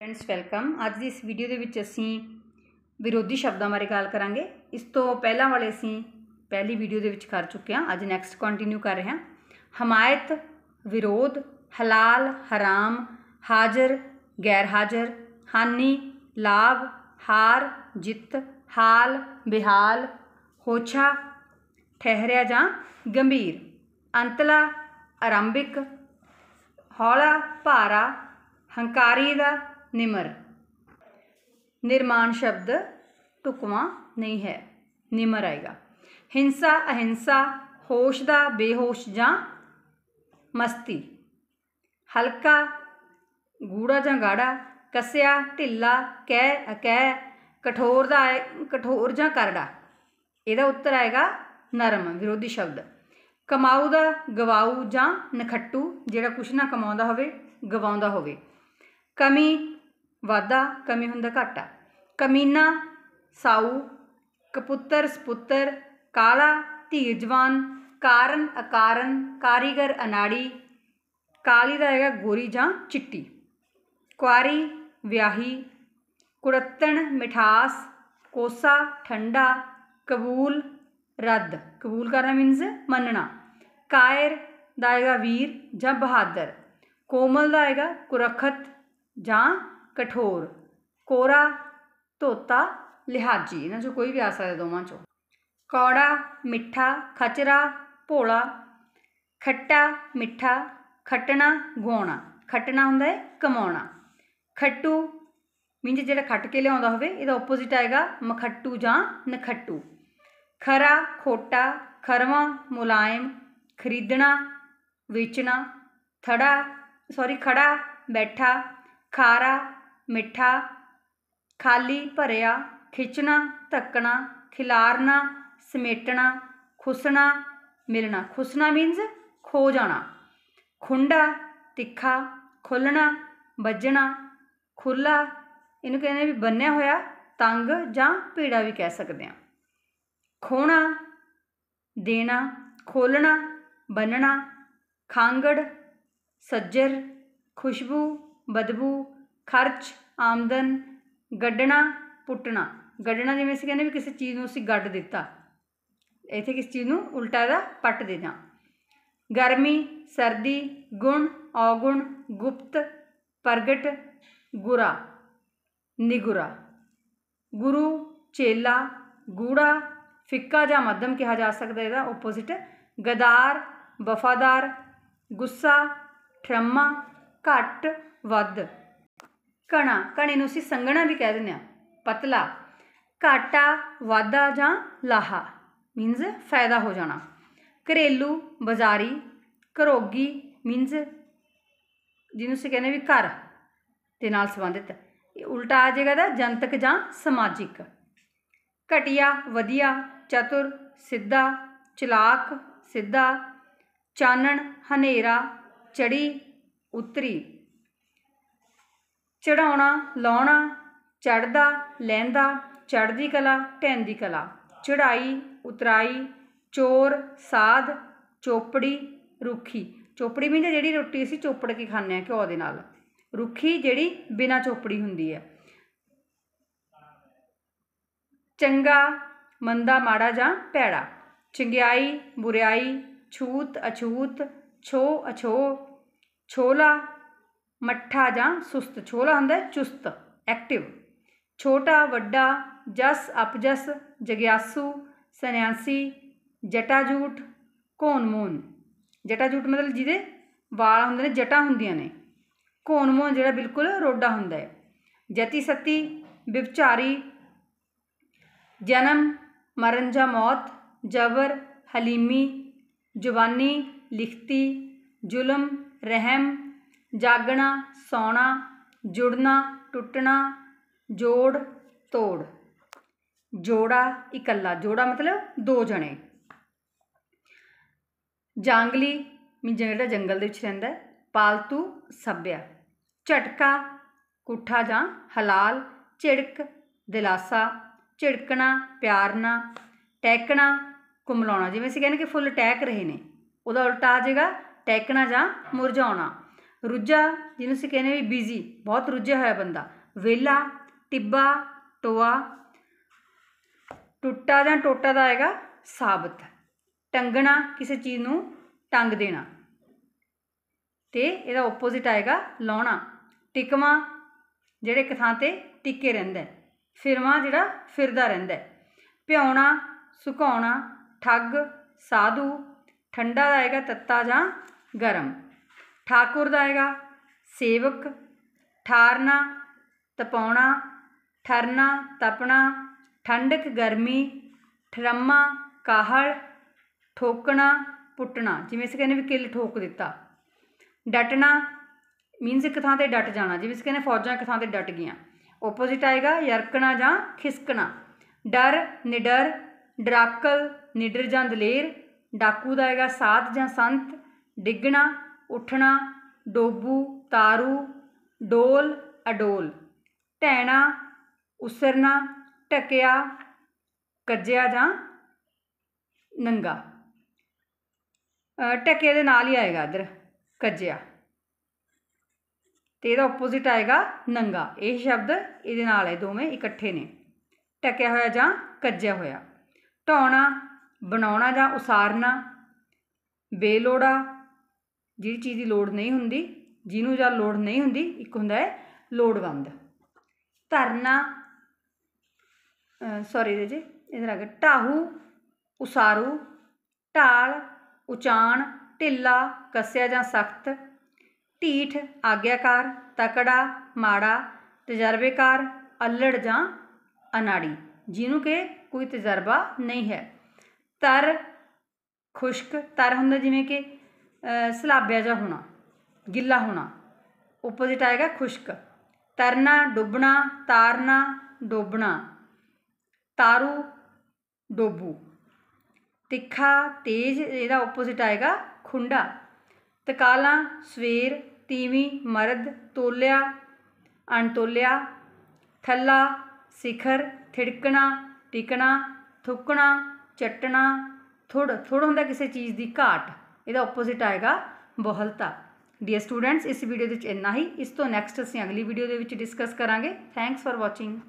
friends welcome ਅੱਜ ਦੀ ਇਸ video ਦੇ ਵਿੱਚ ਅਸੀਂ ਵਿਰੋਧੀ ਸ਼ਬਦਾਂ ਬਾਰੇ ਗੱਲ ਕਰਾਂਗੇ ਇਸ ਤੋਂ ਪਹਿਲਾਂ ਵਾਲੇ ਅਸੀਂ ਪਹਿਲੀ ਵੀਡੀਓ ਦੇ ਵਿੱਚ ਕਰ ਚੁੱਕੇ ਹਾਂ ਅੱਜ ਨੈਕਸਟ ਕੰਟੀਨਿਊ ਕਰ ਰਹੇ ਹਾਂ ਹਮਾਇਤ ਵਿਰੋਧ ਹਲਾਲ ਹਰਾਮ ਹਾਜ਼ਰ ਗੈਰ ਹਾਜ਼ਰ ਹਾਨੀ ਲਾਭ ਹਾਰ ਜਿੱਤ ਹਾਲ ਬਿਹਾਲ ਹੋਛਾ ਠਹਿਰਿਆ ਜਾਂ ਗੰਭੀਰ ਅੰਤਲਾ ਆਰੰਭਿਕ ਹੌਲਾ ਭਾਰਾ ਹੰਕਾਰੀ ਦਾ ਨਿਮਰ ਨਿਰਮਾਣ ਸ਼ਬਦ ਟੁਕਵਾ ਨਹੀਂ ਹੈ ਨਿਮਰ ਆਏਗਾ ਹਿੰਸਾ ਅਹਿੰਸਾ ਹੋਸ਼ ਦਾ ਬੇਹੋਸ਼ ਜਾਂ ਮਸਤੀ ਹਲਕਾ ਗੂੜਾ ਜਾਂ ਗਾੜਾ ਕਸਿਆ ਢਿੱਲਾ ਕਹਿ ਅਕਹਿ ਕਠੋਰ ਦਾ ਕਠੋਰ ਜਾਂ ਕਰੜਾ ਇਹਦਾ ਉੱਤਰ ਆਏਗਾ ਨਰਮ ਵਿਰੋਧੀ ਸ਼ਬਦ ਕਮਾਉ ਦਾ ਗਵਾਉ ਜਾਂ ਨਖੱਟੂ ਜਿਹੜਾ ਕੁਛ ਨਾ ਕਮਾਉਂਦਾ ਹੋਵੇ ਗਵਾਉਂਦਾ ਹੋਵੇ ਕਮੀ वाधा कमी हों घाटा कमीना साऊ कपुत्र सपुत्र काला धीर जवान कारण अकार कारीगर अनाड़ी काली का है गोरी ज चिट्टी कुआरी व्याही कुड़त्तन मिठास कोसा ठंडा कबूल रद्द कबूल करना मीनस मनना कायर दीर वीर ज बहादुर कोमल दाएगा कुरखत जा ਕਠੋਰ ਕੋਰਾ ਤੋਤਾ ਲਿਹਾਜੀ ਇਹਨਾਂ ਚੋਂ ਕੋਈ ਵੀ ਆ ਸਕਦਾ ਦੋਵਾਂ ਚੋਂ ਕੌੜਾ ਮਿੱਠਾ ਖਚਰਾ ਭੋਲਾ ਖੱਟਾ ਮਿੱਠਾ ਖਟਣਾ ਗੋਣਾ ਖਟਣਾ ਹੁੰਦਾ ਹੈ ਕਮਾਉਣਾ ਖੱਟੂ ਮੀਨਸ ਜਿਹੜਾ ਖੱਟ ਕੇ ਲਿਆਉਂਦਾ ਹੋਵੇ ਇਹਦਾ ਆਪੋਜ਼ਿਟ ਆਏਗਾ ਮਖੱਟੂ ਜਾਂ ਨਖੱਟੂ ਖਰਾ ਖੋਟਾ ਖਰਵਾ ਮੁਲਾਇਮ ਖਰੀਦਣਾ ਵੇਚਣਾ ਥੜਾ ਸੌਰੀ ਖੜਾ ਬੈਠਾ ਖਾਰਾ ਮਿੱਠਾ ਖਾਲੀ ਭਰਿਆ ਖਿੱਚਣਾ ਧੱਕਣਾ ਖਿਲਾਰਨਾ ਸਮੇਟਣਾ ਖੁਸਣਾ ਮਿਲਣਾ ਖੁਸਣਾ ਮੀਨਸ ਖੋ ਜਾਣਾ ਖੁੰਡਾ ਤਿੱਖਾ ਖੁੱਲਣਾ ਵੱਜਣਾ ਖੁੱਲਾ ਇਹਨੂੰ ਕਹਿੰਦੇ ਵੀ ਬੰਨਿਆ ਹੋਇਆ ਤੰਗ ਜਾਂ ਪੀੜਾ ਵੀ ਕਹਿ ਸਕਦੇ ਆ ਖੋਣਾ ਦੇਣਾ ਖੋਲਣਾ ਬੰਨਣਾ ਖਾਂਗੜ ਸੱਜਰ ਖੁਸ਼ਬੂ ਬਦਬੂ ਖਰਚ ਆਮਦਨ ਗੱਡਣਾ ਪੁੱਟਣਾ ਗੱਡਣਾ ਜਿਵੇਂ ਅਸੀਂ ਕਹਿੰਦੇ ਵੀ ਕਿਸੇ ਚੀਜ਼ ਨੂੰ ਅਸੀਂ ਗੱਡ ਦਿੱਤਾ ਇੱਥੇ ਕਿਸ ਚੀਜ਼ ਨੂੰ ਉਲਟਾ ਇਹਦਾ ਪੱਟ ਦੇਣਾ ਗਰਮੀ ਸਰਦੀ ਗੁਣ ਔਗੁਣ ਗੁਪਤ ਪ੍ਰਗਟ ਗੁਰਾ निगुरा गुरु चेला गूड़ा फिक्का या मध्यम कहा जा सकता है ओपोजिट गदार वफादार गुस्सा ठरमा घट वध ਕਣਾ ਕਣੇ ਨੂੰ ਅਸੀਂ ਸੰਗਣਾ ਵੀ ਕਹਿ ਦਿੰਦੇ ਆ ਪਤਲਾ ਘਾਟਾ ਵਾਧਾ ਜਾਂ ਲਾਹਾ ਮੀਨਸ ਫਾਇਦਾ ਹੋ ਜਾਣਾ ਘਰੇਲੂ ਬਾਜ਼ਾਰੀ ਘਰੋਗੀ ਮੀਨਸ ਜਿਹਨੂੰ ਅਸੀਂ ਕਹਿੰਦੇ ਵੀ ਘਰ ਦੇ ਨਾਲ ਸੰਬੰਧਿਤ ਇਹ ਉਲਟਾ ਆ ਜਾਏਗਾ ਦਾ ਜਨਤਕ ਜਾਂ ਸਮਾਜਿਕ ਘਟਿਆ ਵਧੀਆ ਚਤੁਰ ਸਿੱਧਾ ਚਲਾਕ ਸਿੱਧਾ ਚਾਨਣ ਹਨੇਰਾ ਚੜੀ ਉਤਰੀ ਚੜਾਉਣਾ ਲਾਉਣਾ ਚੜਦਾ ਲੈਂਦਾ ਚੜ੍ਹਦੀ ਕਲਾ ਟੈਂਦੀ ਕਲਾ ਚੜਾਈ ਉਤਰਾਈ ਚੋਰ ਸਾਧ ਚੋਪੜੀ ਰੁੱਖੀ ਚੋਪੜੀ ਮੀਨਜ਼ ਜਿਹੜੀ ਰੋਟੀ ਅਸੀਂ ਚੋਪੜ ਕੇ ਖਾਂਦੇ ਆ ਘਿਓ ਦੇ ਨਾਲ ਰੁੱਖੀ ਜਿਹੜੀ ਬਿਨਾ ਚੋਪੜੀ ਹੁੰਦੀ ਹੈ ਚੰਗਾ ਮੰਦਾ ਮਾੜਾ ਜਾਂ ਪੈੜਾ ਚੰਗਿਆਈ ਬੁਰਿਆਈ ਛੂਤ ਅਛੂਤ ਛੋ ਅਛੋ ਛੋਲਾ ਮੱਠਾ ਜਾਂ ਸੁਸਤ ਛੋਲਾ ਹੁੰਦਾ ਚੁਸਤ ਐਕਟਿਵ ਛੋਟਾ ਵੱਡਾ ਜਸ ਅਪਜਸ ਜਗਿਆਸੂ ਸੰਨਿਆਸੀ ਜਟਾਜੂਟ ਕੋਨਮੋਨ ਜਟਾਜੂਟ ਮਤਲਬ ਜਿਹਦੇ ਵਾਲ ਹੁੰਦੇ ਨੇ ਜਟਾ ਹੁੰਦੀਆਂ ਨੇ ਕੋਨਮੋਨ ਜਿਹੜਾ ਬਿਲਕੁਲ ਰੋਡਾ ਹੁੰਦਾ ਹੈ ਜਤੀ ਸਤੀ ਵਿਵਚਾਰੀ ਜਨਮ ਮਰਨ ਜਾਂ ਮੌਤ ਜਬਰ ਹਲੀਮੀ ਜਵਾਨੀ ਲਿਖਤੀ ਜ਼ੁਲਮ ਰਹਿਮ ਜਾਗਣਾ ਸੌਣਾ ਜੁੜਨਾ ਟੁੱਟਣਾ ਜੋੜ ਤੋੜ ਜੋੜਾ ਇਕੱਲਾ ਜੋੜਾ ਮਤਲਬ ਦੋ ਜਣੇ ਜਾਂਗਲੀ ਮੀਨ ਜਿਹੜਾ ਜੰਗਲ ਦੇ ਵਿੱਚ ਰਹਿੰਦਾ ਪਾਲਤੂ ਸੱਭਿਆ ਝਟਕਾ ਕੁੱਠਾ ਜਾਂ ਹਲਾਲ ਝਿੜਕ ਦਿਲਾਸਾ ਝਿੜਕਣਾ ਪਿਆਰਨਾ ਟੈਕਣਾ ਕੁਮਲਾਉਣਾ ਜਿਵੇਂ ਅਸੀਂ ਕਹਿੰਦੇ ਕਿ ਫੁੱਲ ਟੈਕ ਰਹੇ ਨੇ ਉਹਦਾ ਉਲਟਾ ਆ ਜਾਏਗਾ ਟੈਕਣਾ ਜਾਂ ਮੁਰਝਾਉਣਾ ਰੁੱਝਾ ਜਿਹਨੂੰ ਅਸੀਂ ਕਹਿੰਦੇ ਵੀ ਬਿਜ਼ੀ ਬਹੁਤ ਰੁੱਝਿਆ ਹੋਇਆ ਬੰਦਾ ਵੇਲਾ ਟਿੱਬਾ ਟੋਆ ਟੁੱਟਾ ਜਾਂ ਟੋਟਾ ਦਾ ਆਏਗਾ ਸਾਬਤ ਟੰਗਣਾ ਕਿਸੇ ਚੀਜ਼ ਨੂੰ ਟੰਗ ਦੇਣਾ ਤੇ ਇਹਦਾ ਆਪੋਜ਼ਿਟ ਆਏਗਾ ਲਾਉਣਾ ਟਿਕਵਾ ਜਿਹੜੇ ਕਥਾਂ ਥਾਂ ਤੇ ਟਿੱਕੇ ਰਹਿੰਦਾ ਫਿਰਵਾ ਜਿਹੜਾ ਫਿਰਦਾ ਰਹਿੰਦਾ ਭਿਉਣਾ ਸੁਕਾਉਣਾ ਠੱਗ ਸਾਧੂ ਠੰਡਾ ਦਾ ਆਏਗਾ ਤੱਤਾ ਜਾਂ ਗਰਮ ਠਾਕੁਰ ਦਾ ਹੈਗਾ ਸੇਵਕ ਠਾਰਨਾ ਤਪਾਉਣਾ ਠਰਨਾ ਤਪਣਾ ਠੰਡਕ ਗਰਮੀ ਠਰਮਾ ਕਾਹਲ ਠੋਕਣਾ ਪੁੱਟਣਾ ਜਿਵੇਂ ਅਸੀਂ ਕਹਿੰਦੇ ਵੀ ਕਿੱਲ ਠੋਕ ਦਿੱਤਾ ਡਟਣਾ ਮੀਨਸ ਇੱਕ ਥਾਂ ਤੇ ਡਟ ਜਾਣਾ ਜਿਵੇਂ ਅਸੀਂ ਕਹਿੰਦੇ ਫੌਜਾਂ ਇੱਕ ਥਾਂ ਤੇ ਡਟ ਗਈਆਂ ਆਪੋਜ਼ਿਟ ਆਏਗਾ ਯਰਕਣਾ ਜਾਂ ਖਿਸਕਣਾ ਡਰ ਨਿਡਰ ਡਰਾਕਲ ਨਿਡਰ ਜਾਂ ਦਲੇਰ ਡਾਕੂ ਦਾ ਹੈਗਾ ਸਾਧ ਜਾਂ ਸੰਤ ਡਿੱਗਣਾ ਉੱਠਣਾ ਡੋਬੂ ਤਾਰੂ ਡੋਲ ਅਡੋਲ ਟੈਣਾ ਉਸਰਨਾ ਟਕਿਆ ਕੱਜਿਆ ਜਾਂ ਨੰਗਾ ਟਕੇ ਦੇ ਨਾਲ ਹੀ ਆਏਗਾ ਇਧਰ ਕੱਜਿਆ ਤੇ ਇਹਦਾ ਆਪੋਜ਼ਿਟ ਆਏਗਾ ਨੰਗਾ ਇਹ ਸ਼ਬਦ ਇਹਦੇ ਨਾਲ ਹੈ ਦੋਵੇਂ ਇਕੱਠੇ ਨੇ ਟਕਿਆ ਹੋਇਆ ਜਾਂ ਕੱਜਿਆ ਹੋਇਆ ਢਾਉਣਾ ਬਣਾਉਣਾ ਜਾਂ ਉਸਾਰਨਾ ਬੇਲੋੜਾ ਜਿਹੜੀ ਚੀਜ਼ ਦੀ ਲੋੜ ਨਹੀਂ ਹੁੰਦੀ ਜਿਹਨੂੰ ਜਾਂ ਲੋੜ ਨਹੀਂ ਹੁੰਦੀ ਇੱਕ ਹੁੰਦਾ ਹੈ ਲੋੜਵੰਦ ਧਰਨਾ ਸੌਰੀ ਜੀ ਇਧਰ ਆ ਗਿਆ ਟਾਹੂ ਉਸਾਰੂ ਢਾਲ ਉਚਾਨ ਢਿੱਲਾ ਕਸਿਆ ਜਾਂ ਸਖਤ ਢੀਠ ਆਗਿਆਕਾਰ ਤਕੜਾ ਮਾੜਾ ਤਜਰਬੇਕਾਰ ਅਲੜ ਜਾਂ ਅਨਾੜੀ ਜਿਹਨੂੰ ਕਿ ਕੋਈ ਤਜਰਬਾ ਨਹੀਂ ਹੈ ਤਰ ਖੁਸ਼ਕ ਤਰ ਹੁੰਦਾ ਜਿਵੇਂ ਕਿ ਸਲਾਬਿਆ ਜਾ ਹੋਣਾ ਗਿੱਲਾ ਹੋਣਾ ਓਪੋਜ਼ਿਟ ਆਏਗਾ ਖੁਸ਼ਕ ਤਰਨਾ ਡੁੱਬਣਾ ਤਾਰਨਾ ਡੋਬਣਾ ਤਾਰੂ ਡੋਬੂ ਤਿੱਖਾ ਤੇਜ਼ ਇਹਦਾ ਓਪੋਜ਼ਿਟ ਆਏਗਾ ਖੁੰਡਾ ਤਕਾਲਾ ਸਵੇਰ ਤੀਵੀਂ ਮਰਦ ਤੋਲਿਆ ਅਣਤੋਲਿਆ ਥੱਲਾ ਸਿਖਰ ਥਿੜਕਣਾ ਟਿਕਣਾ ਥੁੱਕਣਾ ਚੱਟਣਾ ਥੋੜਾ ਥੋੜਾ ਹੁੰਦਾ ਕਿਸੇ ਚੀਜ਼ ਦੀ ਘਾਟ ਇਹਦਾ ਆਪੋਜ਼ਿਟ ਆਏਗਾ ਬਹੁਲਤਾ ਡੀਅਰ ਸਟੂਡੈਂਟਸ ਇਸ ਵੀਡੀਓ ਦੇ ਵਿੱਚ ਇੰਨਾ ਹੀ ਇਸ ਤੋਂ ਨੈਕਸਟ ਅਸੀਂ ਅਗਲੀ ਵੀਡੀਓ ਦੇ ਵਿੱਚ ਡਿਸਕਸ ਕਰਾਂਗੇ ਥੈਂਕਸ ਫਾਰ ਵਾਚਿੰਗ